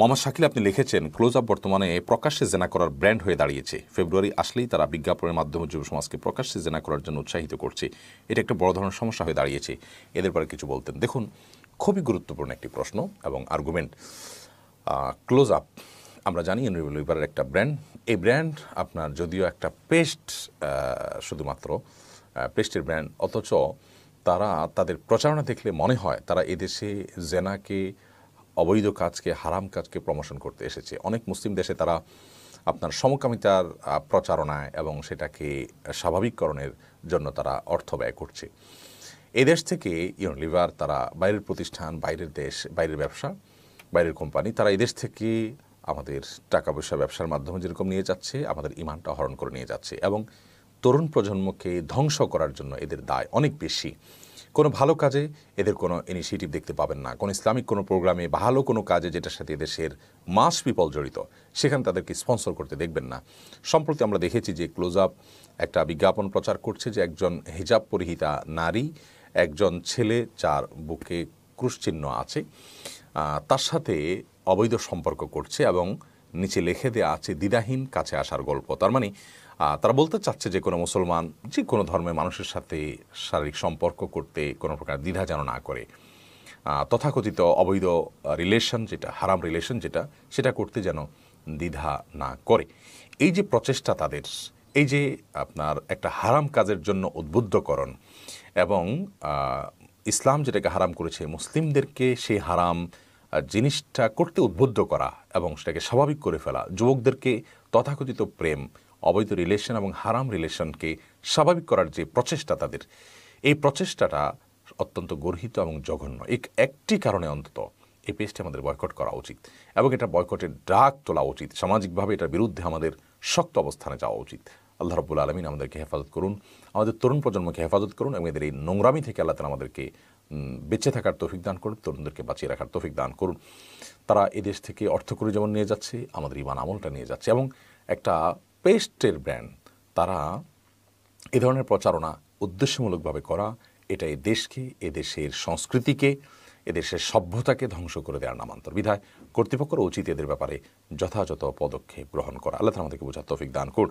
মোহাম্মদ শাকিল আপনি লিখেছেন close up বর্তমানে প্রকাশ্যে জেনা করার ব্র্যান্ড হয়ে দাঁড়িয়েছে ফেব্রুয়ারি আসলেই তারা বিজ্ঞাপনের মাধ্যমে যুব সমাজকে প্রকাশ্যে জেনা করার জন্য উৎসাহিত করছে এটা একটা বড় ধরনের সমস্যা হয়ে দাঁড়িয়েছে এদের পরে কিছু বলতেন দেখুন খুবই গুরুত্বপূর্ণ একটি প্রশ্ন এবং আর্গুমেন্ট ক্লোজ আপ আমরা জানি এনরিবল উইবারের একটা ব্র্যান্ড এই ব্র্যান্ড আপনার যদিও একটা পেস্ট শুধুমাত্র পেস্টের ব্র্যান্ড অথচ তারা তাদের প্রচারণা দেখলে মনে হয় তারা এদেশে জেনাকে অবৈধ কাজকে হারাম কাজকে প্রমোশন করতে এসেছে অনেক মুসলিম দেশে তারা আপনার সমকামিতার প্রচারণায় এবং সেটাকে স্বাভাবিককরণের জন্য তারা অর্থ ব্যয় করছে এদেশ থেকে ইউনিলিভার তারা বাইরের প্রতিষ্ঠান বাইরের দেশ বাইরের ব্যবসা বাইরের কোম্পানি তারা এদেশ থেকে আমাদের টাকা পয়সা ব্যবসার মাধ্যমে যেরকম নিয়ে যাচ্ছে আমাদের ইমানটা হরণ করে নিয়ে যাচ্ছে এবং তরুণ প্রজন্মকে ধ্বংস করার জন্য এদের দায় অনেক বেশি কোনো ভালো কাজে এদের কোনো ইনিশিয়েটিভ দেখতে পাবেন না কোনো ইসলামিক কোনো প্রোগ্রামে ভালো কোনো কাজে যেটার সাথে এদেশের মাস পিপল জড়িত সেখানে তাদেরকে স্পন্সর করতে দেখবেন না সম্প্রতি আমরা দেখেছি যে ক্লোজ আপ একটা বিজ্ঞাপন প্রচার করছে যে একজন হিজাব পরিহিতা নারী একজন ছেলে যার বুকে ক্রুশচিহ্ন আছে তার সাথে অবৈধ সম্পর্ক করছে এবং নিচে লিখে দেওয়া আছে দ্বিধাহীন কাছে আসার গল্প তার মানে তারা বলতে চাচ্ছে যে কোনো মুসলমান যে কোনো ধর্মের মানুষের সাথে শারীরিক সম্পর্ক করতে কোনো প্রকার দ্বিধা যেন না করে তথাকথিত অবৈধ রিলেশন যেটা হারাম রিলেশন যেটা সেটা করতে যেন দ্বিধা না করে এই যে প্রচেষ্টা তাদের এই যে আপনার একটা হারাম কাজের জন্য উদ্বুদ্ধকরণ এবং ইসলাম যেটাকে হারাম করেছে মুসলিমদেরকে সেই হারাম জিনিসটা করতে উদ্বুদ্ধ করা এবং সেটাকে স্বাভাবিক করে ফেলা যুবকদেরকে তথাকথিত প্রেম অবৈধ রিলেশন এবং হারাম রিলেশনকে স্বাভাবিক করার যে প্রচেষ্টা তাদের এই প্রচেষ্টাটা অত্যন্ত গর্হিত এবং জঘন্য এক একটি কারণে অন্তত এই পেজটি আমাদের বয়কট করা উচিত এবং এটা বয়কটের ডাক তোলা উচিত সামাজিকভাবে এটার বিরুদ্ধে আমাদের শক্ত অবস্থানে যাওয়া উচিত আল্লাহ রবুল আলমিন আমাদেরকে হেফাজত করুন আমাদের তরুণ প্রজন্মকে হেফাজত করুন এবং এদের এই নোংরামি থেকে আল্লাহ তালা আমাদেরকে বেঁচে থাকার তৌফিক দান করুন তরুণদেরকে বাঁচিয়ে রাখার তৌফিক দান করুন তারা এদেশ থেকে অর্থ করে যেমন নিয়ে যাচ্ছে আমাদের ইমান আমলটা নিয়ে যাচ্ছে এবং একটা পেস্টের ব্র্যান্ড তারা এ ধরনের প্রচারণা উদ্দেশ্যমূলকভাবে করা এটা এ দেশকে এদেশের সংস্কৃতিকে এদেশের সভ্যতাকে ধ্বংস করে দেওয়ার নামান্তর বিধায় কর্তৃপক্ষ উচিত এদের ব্যাপারে যথাযথ পদক্ষেপ গ্রহণ করা আল্লাহ আমাদেরকে বোঝার তৌফিক দান করুন